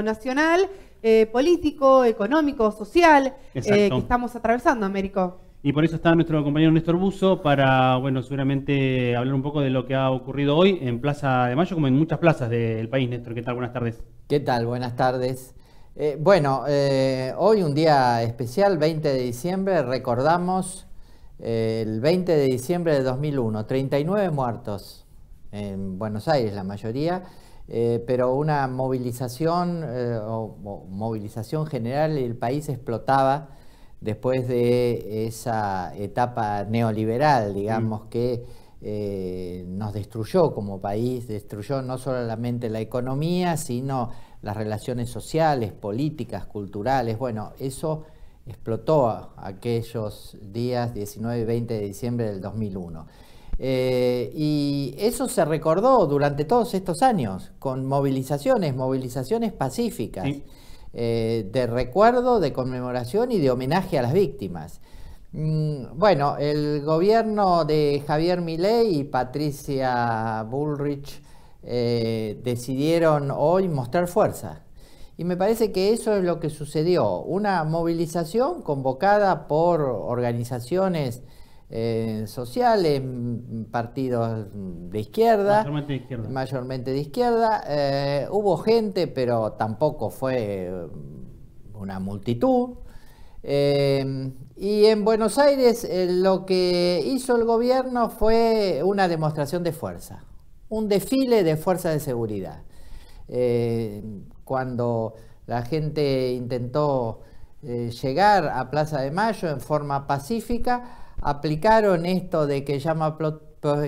nacional, eh, político, económico, social, eh, que estamos atravesando, Américo. Y por eso está nuestro compañero Néstor Buzo para, bueno, seguramente hablar un poco de lo que ha ocurrido hoy en Plaza de Mayo, como en muchas plazas del país. Néstor, ¿qué tal? Buenas tardes. ¿Qué tal? Buenas tardes. Eh, bueno, hoy un día especial, 20 de diciembre, recordamos el 20 de diciembre de 2001, 39 muertos en Buenos Aires, la mayoría, eh, pero una movilización eh, o, movilización general, el país explotaba después de esa etapa neoliberal, digamos, mm. que eh, nos destruyó como país, destruyó no solamente la economía, sino las relaciones sociales, políticas, culturales. Bueno, eso explotó aquellos días 19 y 20 de diciembre del 2001. Eh, y eso se recordó durante todos estos años, con movilizaciones, movilizaciones pacíficas, eh, de recuerdo, de conmemoración y de homenaje a las víctimas. Mm, bueno, el gobierno de Javier Milei y Patricia Bullrich eh, decidieron hoy mostrar fuerza. Y me parece que eso es lo que sucedió, una movilización convocada por organizaciones eh, sociales, partidos de izquierda, mayormente de izquierda, eh, hubo gente, pero tampoco fue mm, una multitud. Eh, y en Buenos Aires lo que hizo el gobierno fue una demostración de fuerza, un desfile de fuerza de seguridad. cuando la gente intentó llegar a Plaza de Mayo en forma pacífica, aplicaron esto de que,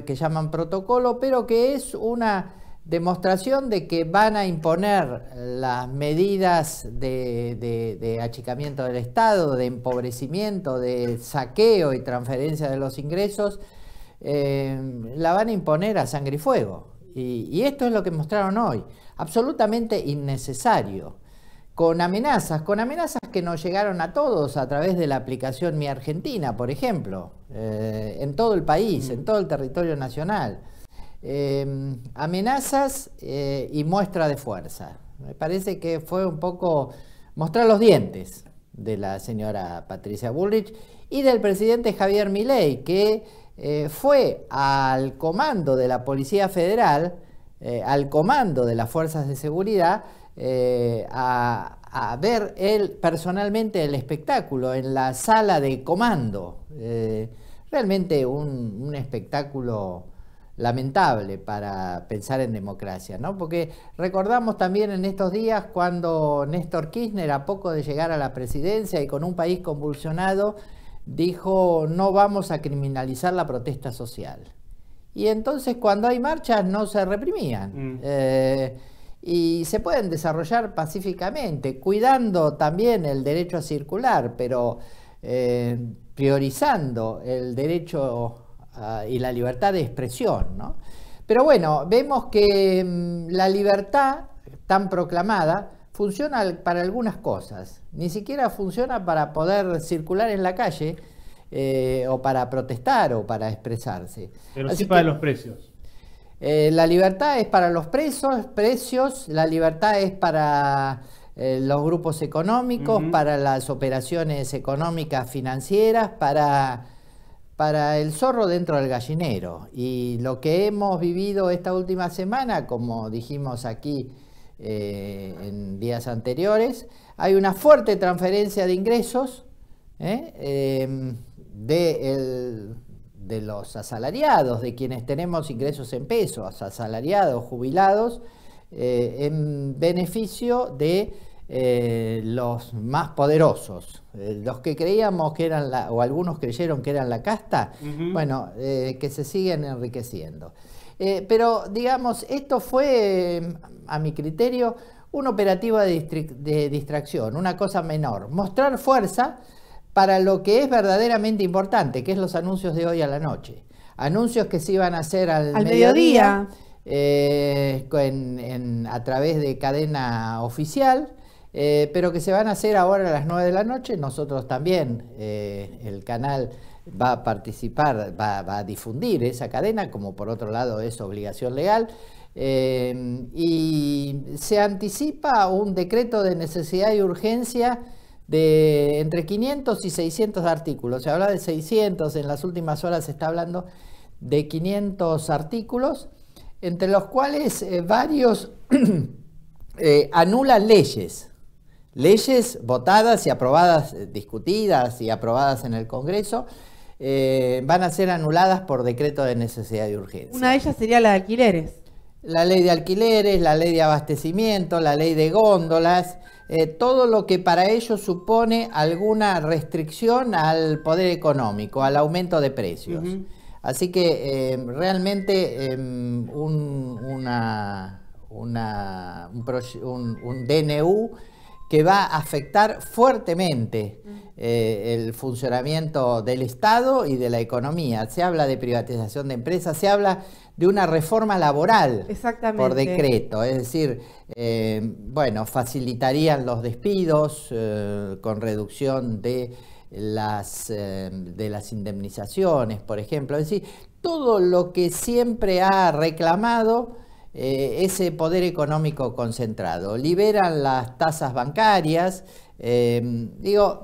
que llaman protocolo, pero que es una demostración de que van a imponer las medidas de, achicamiento del Estado, de empobrecimiento, de saqueo y transferencia de los ingresos, eh, la van a imponer a sangre y fuego. y esto es lo que mostraron hoy, absolutamente innecesario con amenazas, con amenazas que nos llegaron a todos a través de la aplicación Mi Argentina, por ejemplo, eh, en todo el país, en mm. todo el territorio nacional. Em, amenazas eh, y muestra de fuerza. Me parece que fue un poco mostrar los dientes de la señora Patricia Bullrich y del presidente Javier Milei, que eh, fue al comando de la Policía Federal, al comando de las fuerzas de seguridad, eh, a, ver él personalmente el espectáculo en la sala de comando. Eh, realmente un, espectáculo lamentable para pensar en democracia, ¿no? Porque recordamos también en estos días cuando Néstor Kirchner, a poco de llegar a la presidencia y con un país convulsionado, dijo no vamos a criminalizar la protesta social. Y entonces cuando hay marchas no se reprimían. Mm. Eh, y se pueden desarrollar pacíficamente, cuidando también el derecho a circular, pero eh, priorizando el derecho ah, y la libertad de expresión. ¿no? Pero bueno, vemos que mm, la libertad tan proclamada funciona para algunas cosas, ni siquiera funciona para poder circular en la calle eh, o para protestar o para expresarse. Pero sí para los precios. Eh, la libertad es para los presos, precios, la libertad es para eh, los grupos económicos, para las operaciones económicas financieras, para, para el zorro dentro del gallinero. Y lo que hemos vivido esta última semana, como dijimos aquí eh, en días anteriores, hay una fuerte transferencia de ingresos De de los asalariados, de quienes tenemos ingresos en pesos, asalariados, jubilados, eh, en beneficio de eh, los más poderosos, eh, los que creíamos que eran la, o algunos creyeron que eran la casta, bueno, que se siguen enriqueciendo. pero digamos, esto fue, a mi criterio, una operativo de distracción, una cosa menor, mostrar fuerza, para lo que es verdaderamente importante, que es los anuncios de hoy a la noche. Anuncios que se iban a hacer al, mediodía, eh, a través de cadena oficial, eh, pero que se van a hacer ahora a las 9 de la noche. Nosotros también, eh, el canal va a participar, va, a difundir esa cadena, como por otro lado es obligación legal. y se anticipa un decreto de necesidad y urgencia de entre 500 y 600 artículos. Se habla de 600, en las últimas horas se está hablando de 500 artículos, entre los cuales eh, varios eh, anulan leyes, leyes votadas y aprobadas, eh, discutidas y aprobadas en el Congreso. van a ser anuladas por decreto de necesidad y urgencia. Una de ellas sería la de alquileres la ley de alquileres, la ley de abastecimiento, la ley de góndolas, eh, todo lo que para ellos supone alguna restricción al poder económico, al aumento de precios. Así que eh, realmente em, un, una, un DNU que va a afectar fuertemente eh, el funcionamiento del Estado y de la economía. Se habla de privatización de empresas, se habla de una reforma laboral por decreto, es decir, eh, bueno, facilitarían los despidos eh, con reducción de las, de las indemnizaciones, por ejemplo, es decir, todo lo que siempre ha reclamado eh, ese poder económico concentrado. Liberan las tasas bancarias, em, digo,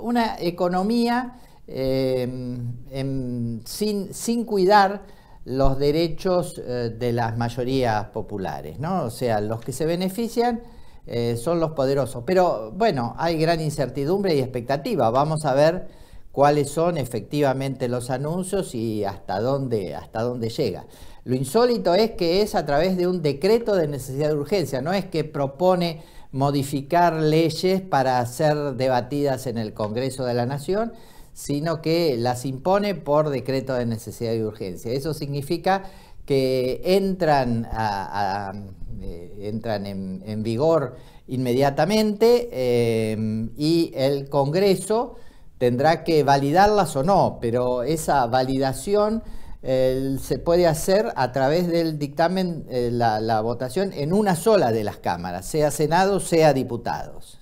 una economía em, em, sin, cuidar los derechos eh, de las mayorías populares, ¿no? O sea, los que se benefician eh, son los poderosos. Pero bueno, hay gran incertidumbre y expectativa. Vamos a ver cuáles son efectivamente los anuncios y hasta dónde, hasta dónde llega. Lo insólito es que es a través de un decreto de necesidad de urgencia, no es que propone modificar leyes para ser debatidas en el Congreso de la Nación, sino que las impone por decreto de necesidad de urgencia. Eso significa que entran, a, eh, entran en, vigor inmediatamente eh, y el Congreso tendrá que validarlas o no, pero esa validación se puede hacer a través del dictamen eh, la, votación en una sola de las cámaras, sea Senado, sea diputados.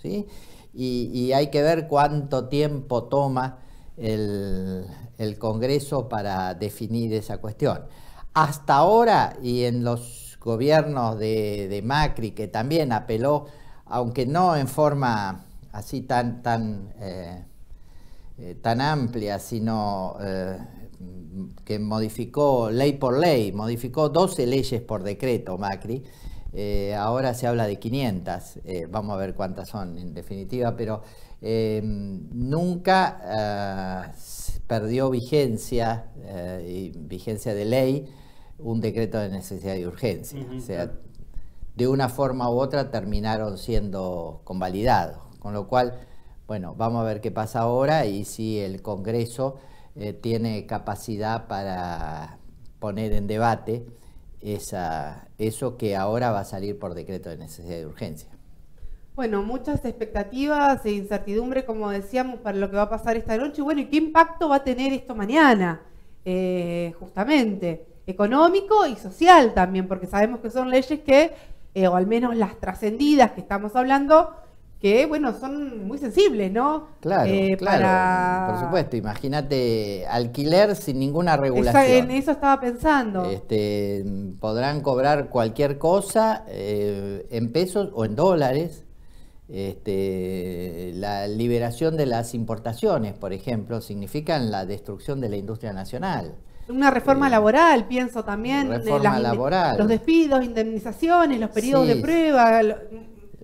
Y, hay que ver cuánto tiempo toma el, Congreso para definir esa cuestión. Hasta ahora, y en los gobiernos de, Macri, que también apeló, aunque no en forma así tan, tan, eh, eh, tan amplia, sino que modificó ley por ley, modificó 12 leyes por decreto Macri. Eh, ahora se habla de 500, eh, vamos a ver cuántas son en definitiva, pero em, nunca ah, perdió vigencia, eh, y vigencia de ley, un decreto de necesidad y urgencia. O sea, de una forma u otra terminaron siendo convalidados, con lo cual, bueno, vamos a ver qué pasa ahora y si el Congreso... Eh, tiene capacidad para poner en debate esa, eso que ahora va a salir por decreto de necesidad de urgencia. Bueno, muchas expectativas e incertidumbre, como decíamos, para lo que va a pasar esta noche. Bueno, ¿y qué impacto va a tener esto mañana? Eh, justamente, económico y social también, porque sabemos que son leyes que, eh, o al menos las trascendidas que estamos hablando, que, bueno, son muy sensibles, ¿no? Claro, eh, claro. Por supuesto, imagínate alquiler sin ninguna regulación. en eso estaba pensando. Este, podrán cobrar cualquier cosa eh, en pesos o en dólares. Este, la liberación de las importaciones, por ejemplo, significan la destrucción de la industria nacional. Una reforma eh, laboral, pienso también. Reforma laboral. Los despidos, indemnizaciones, los periodos de prueba.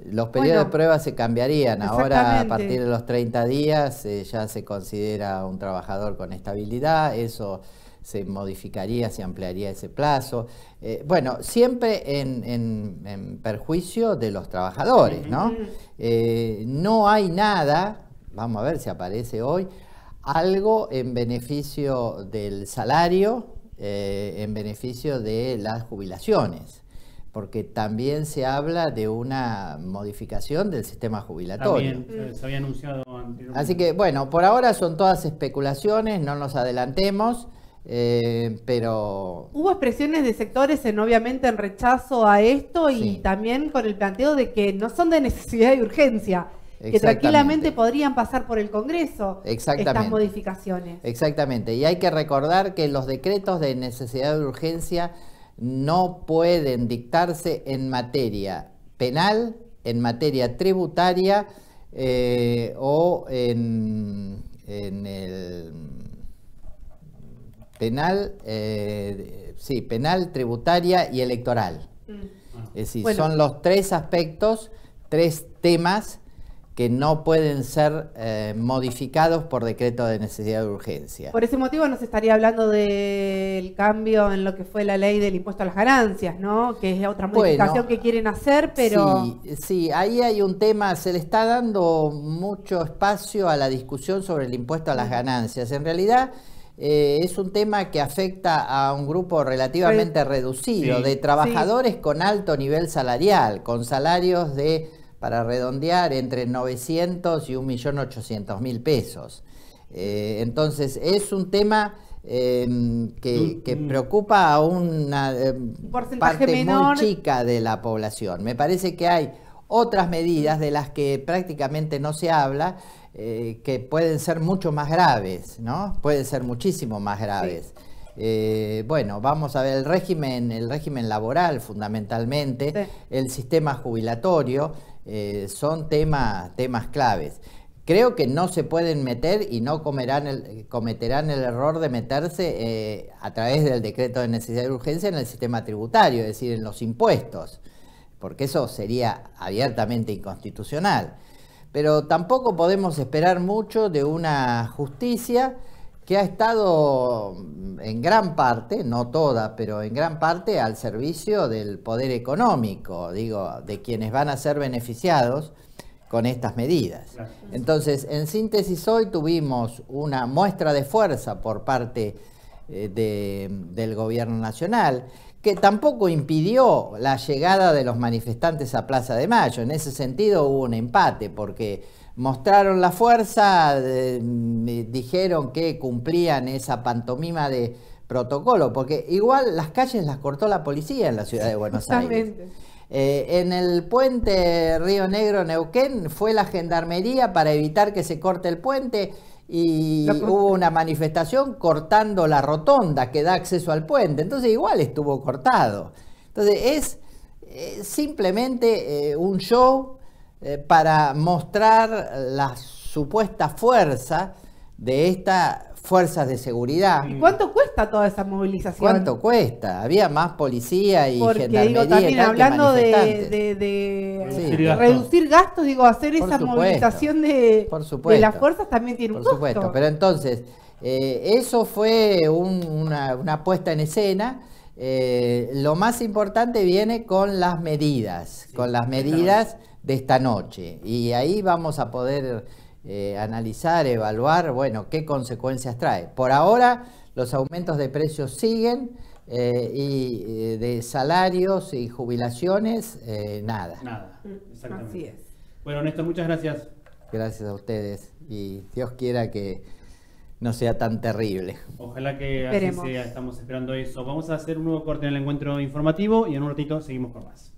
Los periodos de prueba se cambiarían. Ahora, a partir de los 30 días, eh, ya se considera un trabajador con estabilidad. Eso se modificaría, se ampliaría ese plazo. Eh, bueno, siempre en, perjuicio de los trabajadores, ¿no? Eh, no hay nada, vamos a ver si aparece hoy, algo en beneficio del salario, en beneficio de las jubilaciones porque también se habla de una modificación del sistema jubilatorio. También, eh, se había anunciado anteriormente. Así que, bueno, por ahora son todas especulaciones, no nos adelantemos. Eh, pero... Hubo expresiones de sectores en obviamente en rechazo a esto y también con el planteo de que no son de necesidad y urgencia, que tranquilamente podrían pasar por el Congreso estas modificaciones. Exactamente, y hay que recordar que los decretos de necesidad de urgencia no pueden dictarse en materia penal, en materia tributaria eh, o en, el penal, eh, sí, penal, tributaria y electoral. Mm. Es decir, son los tres aspectos, tres temas que no pueden ser eh, modificados por decreto de necesidad de urgencia. Por ese motivo nos estaría hablando del cambio en lo que fue la ley del impuesto a las ganancias, ¿no? Que es otra modificación que quieren hacer, pero... Sí, sí, ahí hay un tema, se le está dando mucho espacio a la discusión sobre el impuesto a las ganancias. En realidad... Eh, es un tema que afecta a un grupo relativamente reducido de trabajadores con alto nivel salarial, con salarios de para redondear, entre 900 y 1.800.000 pesos. Eh, entonces, es un tema em, que, mm, mm. preocupa a una em, parte muy chica de la población. Me parece que hay otras medidas de las que prácticamente no se habla, eh, que pueden ser mucho más graves, ¿no? Pueden ser muchísimo más graves. Eh, bueno, vamos a ver el régimen, el régimen laboral fundamentalmente, el sistema jubilatorio. Eh, son temas claves. Creo que no se pueden meter y no cometerán el error de meterse eh, a través del decreto de necesidad de urgencia en el sistema tributario, es decir, en los impuestos, porque eso sería abiertamente inconstitucional. Pero tampoco podemos esperar mucho de una justicia que ha estado en gran parte, no toda, pero en gran parte al servicio del poder económico, digo, de quienes van a ser beneficiados con estas medidas. Entonces, en síntesis, hoy tuvimos una muestra de fuerza por parte eh, del gobierno nacional que tampoco impidió la llegada de los manifestantes a Plaza de Mayo. En ese sentido hubo un empate, porque mostraron la fuerza, mm, dijeron que cumplían esa pantomima de protocolo, porque igual las calles las cortó la policía en la ciudad de Buenos Aires. Eh, en el puente Río Negro Neuquén fue la gendarmería para evitar que se corte el puente y hubo una manifestación cortando la rotonda que da acceso al puente, entonces igual estuvo cortado. Entonces es eh, simplemente eh, un show eh, para mostrar la supuesta fuerza de estas fuerzas de seguridad. ¿Y cuánto cuesta toda esa movilización? ¿Cuánto cuesta? Había más policía y Porque, gendarmería. Digo, también hablando de, reducir, gastos. digo, hacer esa movilización de, las fuerzas también tiene un costo. Por supuesto, pero entonces, eh, eso fue una, puesta en escena. Eh, lo más importante viene con las medidas, con las medidas de esta noche. Y ahí vamos a poder eh, analizar, evaluar, bueno, qué consecuencias trae. Por ahora, los aumentos de precios siguen eh, y eh, de salarios y jubilaciones, nada. Nada, mm, exactamente. Así es. Bueno, Néstor, muchas gracias. Gracias a ustedes y Dios quiera que no sea tan terrible. Ojalá que así sea, estamos esperando eso. Vamos a hacer un nuevo corte en el encuentro informativo y en un ratito seguimos con más.